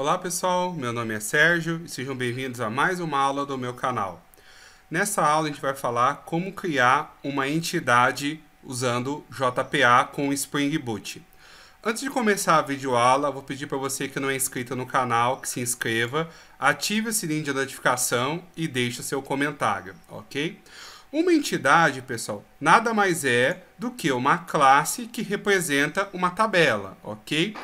Olá pessoal, meu nome é Sérgio e sejam bem-vindos a mais uma aula do meu canal. Nessa aula a gente vai falar como criar uma entidade usando JPA com Spring Boot. Antes de começar a videoaula, vou pedir para você que não é inscrito no canal, que se inscreva, ative o sininho de notificação e deixe o seu comentário, ok? Uma entidade, pessoal, nada mais é do que uma classe que representa uma tabela, ok? Ok?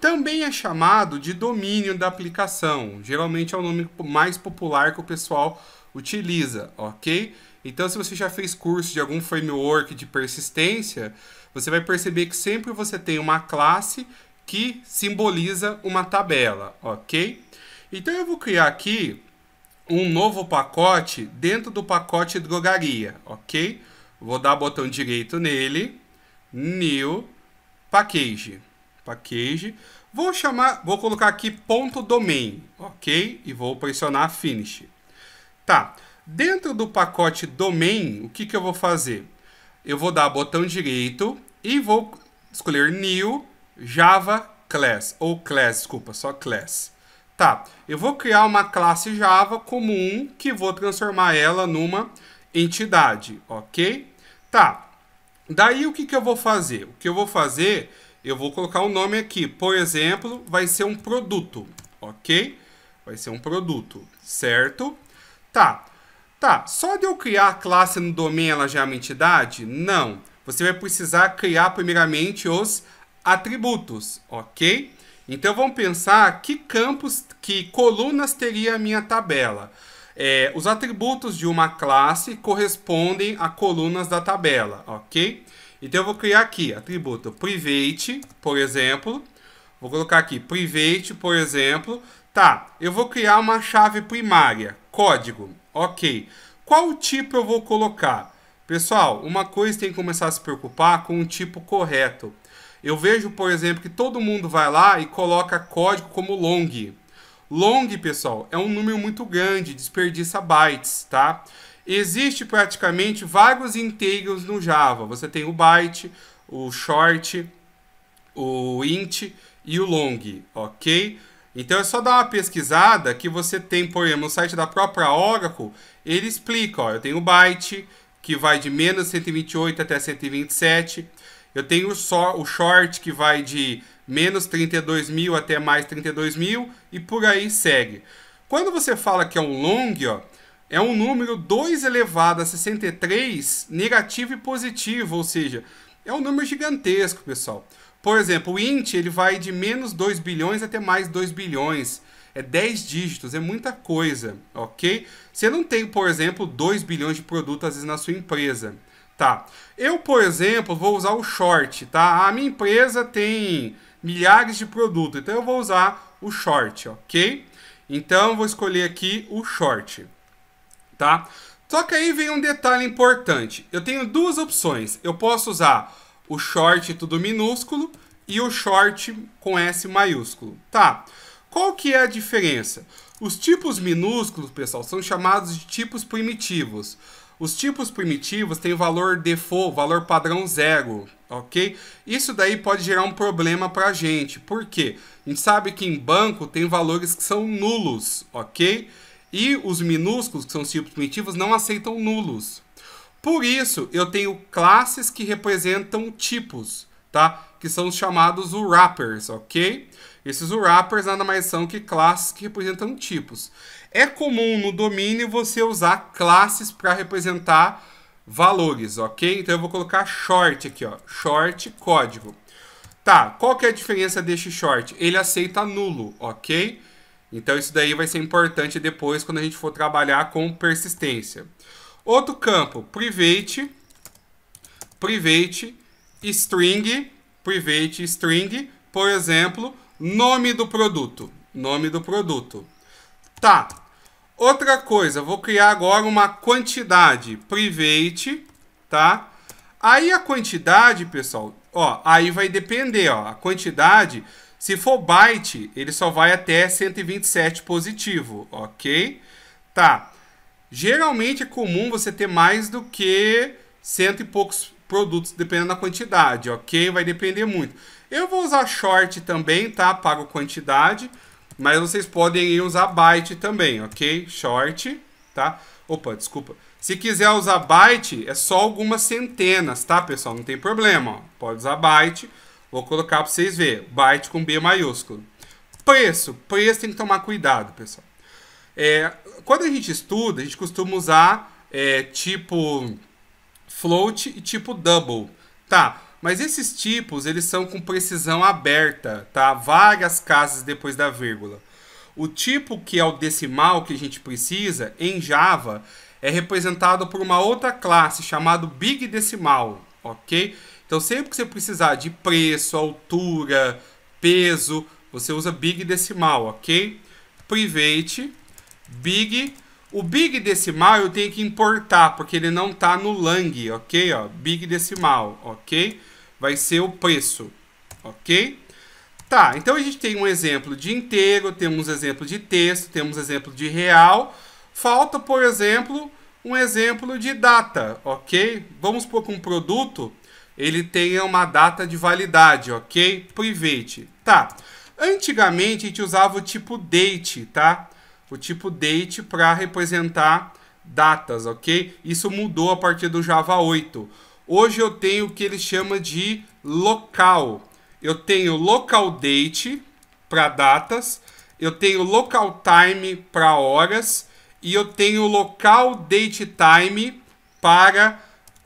Também é chamado de domínio da aplicação. Geralmente é o nome mais popular que o pessoal utiliza, ok? Então, se você já fez curso de algum framework de persistência, você vai perceber que sempre você tem uma classe que simboliza uma tabela, ok? Então, eu vou criar aqui um novo pacote dentro do pacote drogaria, ok? Vou dar botão direito nele, New Package package. Vou chamar, vou colocar aqui ponto .domain, ok? E vou pressionar finish. Tá, dentro do pacote domain, o que, que eu vou fazer? Eu vou dar botão direito e vou escolher new java class, ou class, desculpa, só class. Tá, eu vou criar uma classe Java comum que vou transformar ela numa entidade, ok? Tá, daí o que, que eu vou fazer? O que eu vou fazer eu vou colocar um nome aqui. Por exemplo, vai ser um produto, ok? Vai ser um produto, certo? Tá. Tá, só de eu criar a classe no domínio ela já é uma entidade? Não. Você vai precisar criar primeiramente os atributos, ok? Então vamos pensar que campos, que colunas teria a minha tabela. É, os atributos de uma classe correspondem a colunas da tabela, ok? Então eu vou criar aqui atributo private, por exemplo. Vou colocar aqui private, por exemplo. Tá, eu vou criar uma chave primária, código. Ok. Qual tipo eu vou colocar? Pessoal, uma coisa tem que começar a se preocupar com o tipo correto. Eu vejo, por exemplo, que todo mundo vai lá e coloca código como long. Long, pessoal, é um número muito grande, desperdiça bytes, tá? existe praticamente vários inteiros no Java. Você tem o byte, o short, o int e o long, ok? Então é só dar uma pesquisada que você tem, por exemplo, no site da própria Oracle, ele explica, ó, eu tenho o byte, que vai de menos 128 até 127, eu tenho só o short, que vai de menos 32 mil até mais 32 mil, e por aí segue. Quando você fala que é um long, ó, é um número 2 elevado a 63 negativo e positivo, ou seja, é um número gigantesco, pessoal. Por exemplo, o int ele vai de menos 2 bilhões até mais 2 bilhões. É 10 dígitos, é muita coisa, ok? Você não tem, por exemplo, 2 bilhões de produtos às vezes na sua empresa, tá? Eu, por exemplo, vou usar o short, tá? A minha empresa tem milhares de produtos, então eu vou usar o short, ok? Então, vou escolher aqui o short tá? Só que aí vem um detalhe importante. Eu tenho duas opções. Eu posso usar o short tudo minúsculo e o short com S maiúsculo, tá? Qual que é a diferença? Os tipos minúsculos, pessoal, são chamados de tipos primitivos. Os tipos primitivos têm valor default, valor padrão zero, ok? Isso daí pode gerar um problema para a gente. Por quê? A gente sabe que em banco tem valores que são nulos, ok? E os minúsculos, que são os tipos primitivos, não aceitam nulos. Por isso, eu tenho classes que representam tipos, tá? Que são chamados wrappers, ok? Esses wrappers nada mais são que classes que representam tipos. É comum no domínio você usar classes para representar valores, ok? Então eu vou colocar short aqui, ó. Short código. Tá, qual que é a diferença deste short? Ele aceita nulo, ok? Então isso daí vai ser importante depois quando a gente for trabalhar com persistência. Outro campo, private, private, string, private string, por exemplo, nome do produto, nome do produto. Tá. Outra coisa, vou criar agora uma quantidade private, tá? Aí a quantidade, pessoal, ó, aí vai depender, ó, a quantidade se for byte, ele só vai até 127 positivo, ok? Tá. Geralmente é comum você ter mais do que cento e poucos produtos, dependendo da quantidade, ok? Vai depender muito. Eu vou usar short também, tá? Pago quantidade, mas vocês podem usar byte também, ok? Short, tá? Opa, desculpa. Se quiser usar byte, é só algumas centenas, tá, pessoal? Não tem problema, ó. Pode usar byte Vou colocar para vocês verem. Byte com B maiúsculo. Preço. Preço tem que tomar cuidado, pessoal. É, quando a gente estuda, a gente costuma usar é, tipo float e tipo double. Tá, mas esses tipos, eles são com precisão aberta, tá? Várias casas depois da vírgula. O tipo que é o decimal que a gente precisa, em Java, é representado por uma outra classe chamada Big Decimal, ok? Então, sempre que você precisar de preço, altura, peso, você usa big decimal, ok? Private, big. O big decimal eu tenho que importar, porque ele não está no lang, ok? Ó, big decimal, ok? Vai ser o preço, ok? Tá, então a gente tem um exemplo de inteiro, temos exemplo de texto, temos exemplo de real. Falta, por exemplo, um exemplo de data, ok? Vamos supor que um produto ele tenha uma data de validade, ok? Private, tá? Antigamente a gente usava o tipo date, tá? O tipo date para representar datas, ok? Isso mudou a partir do Java 8. Hoje eu tenho o que ele chama de local. Eu tenho local date para datas, eu tenho local time para horas e eu tenho local date time para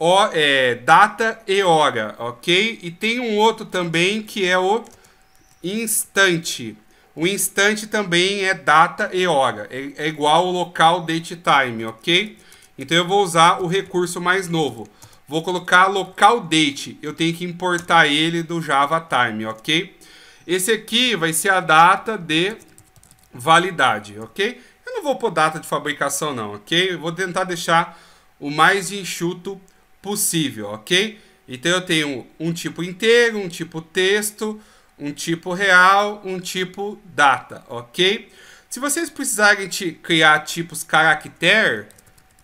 o, é, data e hora, ok? E tem um outro também que é o instante. O instante também é data e hora, é, é igual o local date time, ok? Então eu vou usar o recurso mais novo. Vou colocar local date, eu tenho que importar ele do Java Time, ok? Esse aqui vai ser a data de validade, ok? Eu não vou pôr data de fabricação não, ok? Eu vou tentar deixar o mais enxuto possível, ok? Então eu tenho um tipo inteiro, um tipo texto, um tipo real, um tipo data, ok? Se vocês precisarem de criar tipos caractere,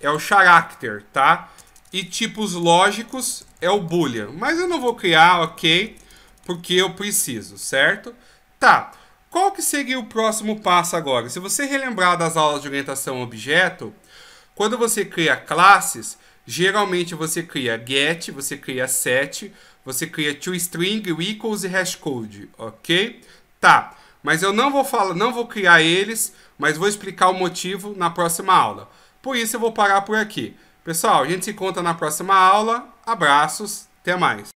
é o character, tá? E tipos lógicos é o boolean. Mas eu não vou criar, ok? Porque eu preciso, certo? Tá. Qual que seria o próximo passo agora? Se você relembrar das aulas de orientação objeto, quando você cria classes, Geralmente você cria get, você cria set, você cria toString, equals e hashcode, ok? Tá, mas eu não vou falar, não vou criar eles, mas vou explicar o motivo na próxima aula. Por isso eu vou parar por aqui. Pessoal, a gente se conta na próxima aula. Abraços, até mais.